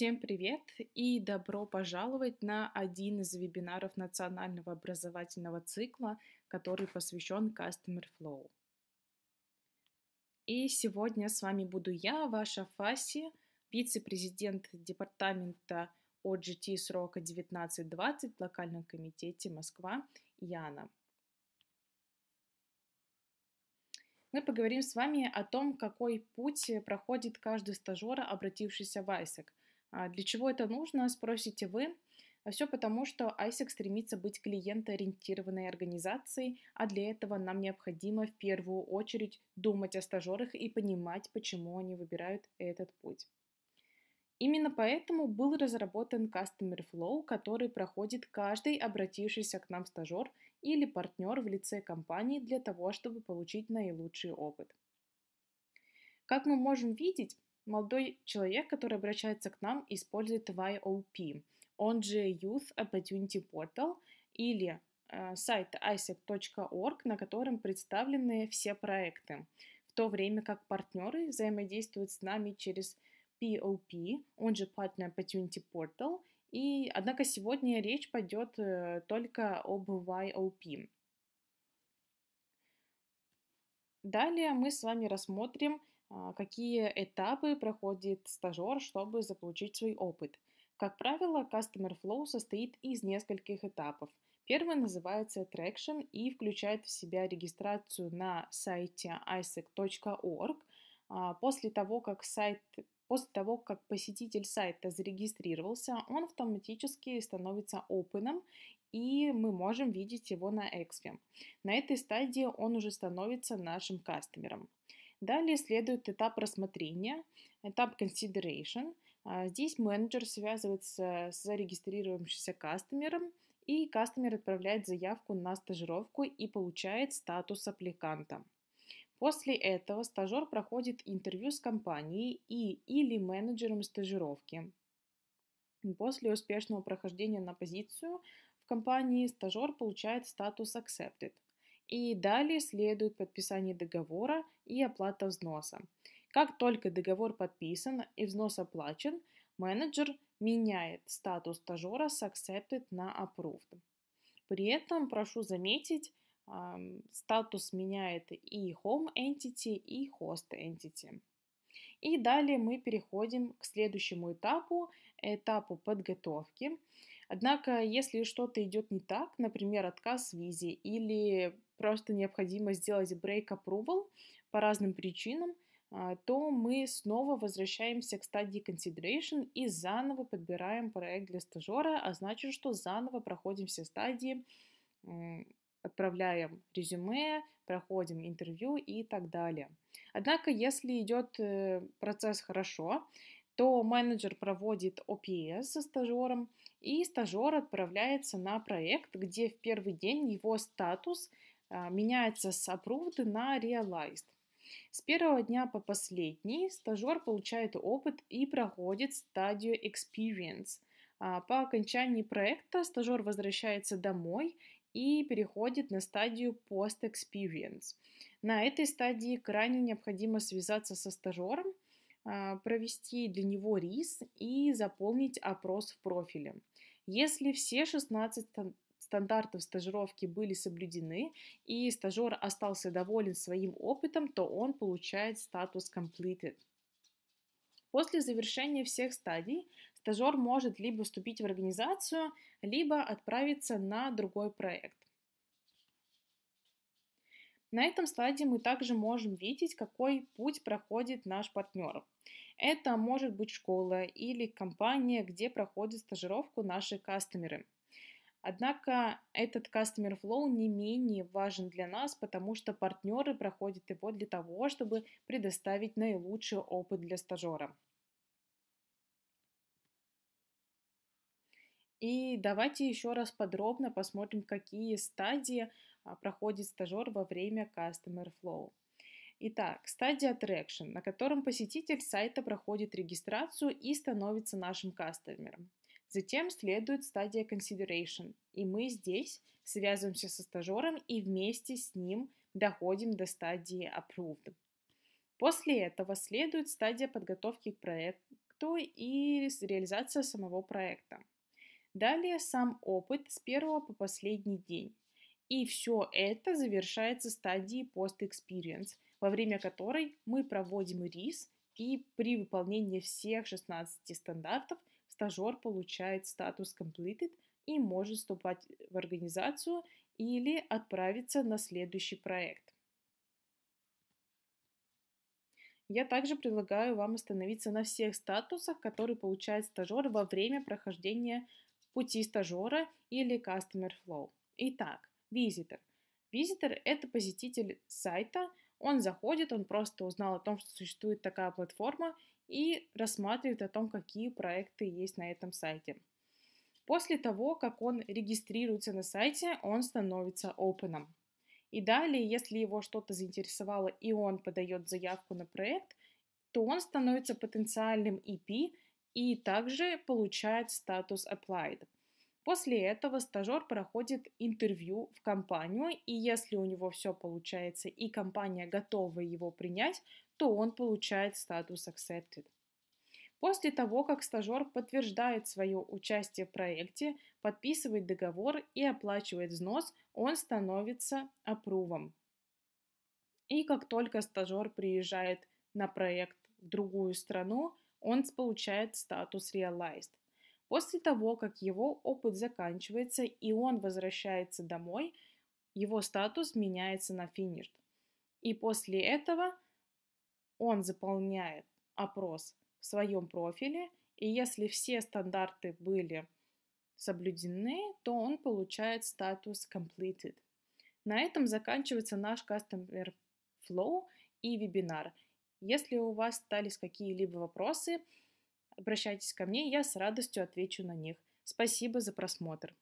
Всем привет и добро пожаловать на один из вебинаров национального образовательного цикла, который посвящен Customer Flow. И сегодня с вами буду я, ваша Фаси, вице-президент департамента OGT срока 19-20 в локальном комитете Москва Яна. мы поговорим с вами о том, какой путь проходит каждый стажер, обратившийся в ISEC. «А для чего это нужно, спросите вы. А Все потому, что ISEC стремится быть клиентоориентированной организацией, а для этого нам необходимо в первую очередь думать о стажерах и понимать, почему они выбирают этот путь. Именно поэтому был разработан Customer Flow, который проходит каждый обратившийся к нам стажер или партнер в лице компании для того, чтобы получить наилучший опыт. Как мы можем видеть, молодой человек, который обращается к нам, использует YOP, он же Youth Opportunity Portal или э, сайт isec.org, на котором представлены все проекты, в то время как партнеры взаимодействуют с нами через POP, он же Partner Opportunity Portal, и, однако сегодня речь пойдет э, только об YOP. Далее мы с вами рассмотрим а, какие этапы проходит стажер, чтобы заполучить свой опыт. Как правило, Customer Flow состоит из нескольких этапов. Первый называется Traction и включает в себя регистрацию на сайте isec.org. А, после того, как сайт После того, как посетитель сайта зарегистрировался, он автоматически становится опытным, и мы можем видеть его на Экспе. На этой стадии он уже становится нашим кастомером. Далее следует этап рассмотрения, этап consideration. А, здесь менеджер связывается с зарегистрировавшимся кастомером, и кастомер отправляет заявку на стажировку и получает статус аппликанта. После этого стажер проходит интервью с компанией и или менеджером стажировки. После успешного прохождения на позицию в компании стажер получает статус accepted – и далее следует подписание договора и оплата взноса. Как только договор подписан и взнос оплачен, менеджер меняет статус стажера с accepted на approved. При этом, прошу заметить, статус меняет и home entity, и host entity. И далее мы переходим к следующему этапу, этапу подготовки. Однако, если что-то идет не так, например, отказ в визе или просто необходимо сделать break approval по разным причинам, а, то мы снова возвращаемся к стадии consideration и заново подбираем проект для стажера, а значит, что заново проходим все стадии, отправляем резюме, проходим интервью и так далее. Однако, если идет э, процесс хорошо, то менеджер проводит ОПС со стажером, и стажер отправляется на проект, где в первый день его статус а, меняется с approved на realized. С первого дня по последний стажер получает опыт и проходит стадию experience. А, по окончании проекта стажер возвращается домой и переходит на стадию post-experience. На этой стадии крайне необходимо связаться со стажером, а, провести для него рис и заполнить опрос в профиле. Если все 16 стандартов стажировки были соблюдены и стажер остался доволен своим опытом, то он получает статус completed. После завершения всех стадий стажер может либо вступить в организацию, либо отправиться на другой проект. На этом слайде мы также можем видеть, какой путь проходит наш партнер. Это может быть школа или компания, где проходит стажировку наши кастомеры – Однако этот customer flow не менее важен для нас, потому что партнеры проходят его для того, чтобы предоставить наилучший опыт для стажера. И давайте еще раз подробно посмотрим, какие стадии а, проходит стажер во время Customer Flow. Итак, стадия Attraction, на котором посетитель сайта проходит регистрацию и становится нашим кастомером. Затем следует стадия consideration, и мы здесь связываемся со стажером и вместе с ним доходим до стадии approved. После этого следует стадия подготовки к проекту и реализация самого проекта. Далее сам опыт с первого по последний день. И все это завершается стадией post-experience, во время которой мы проводим рис и при выполнении всех 16 стандартов стажер получает статус completed и может вступать в организацию или отправиться на следующий проект. Я также предлагаю вам остановиться на всех статусах, которые получает стажер во время прохождения пути стажера или Customer Flow. Итак, визитор. Визитор – это посетитель сайта, он заходит, он просто узнал о том, что существует такая платформа, и рассматривает о том, какие проекты есть на этом сайте. После того, как он регистрируется на сайте, он становится опеном. И далее, если его что-то заинтересовало и он подает заявку на проект, то он становится потенциальным EP и также получает статус applied. После этого стажер проходит интервью в компанию, и если у него все получается и компания готова его принять, то он получает статус Accepted. После того, как стажер подтверждает свое участие в проекте, подписывает договор и оплачивает взнос, он становится опрувом. И как только стажер приезжает на проект в другую страну, он получает статус Realized. После того, как его опыт заканчивается и он возвращается домой, его статус меняется на Finished. И после этого – он заполняет опрос в своем профиле, и если все стандарты были соблюдены, то он получает статус completed. На этом заканчивается наш Customer Flow и вебинар. Если у вас остались какие-либо вопросы, обращайтесь ко мне, я с радостью отвечу на них. Спасибо за просмотр.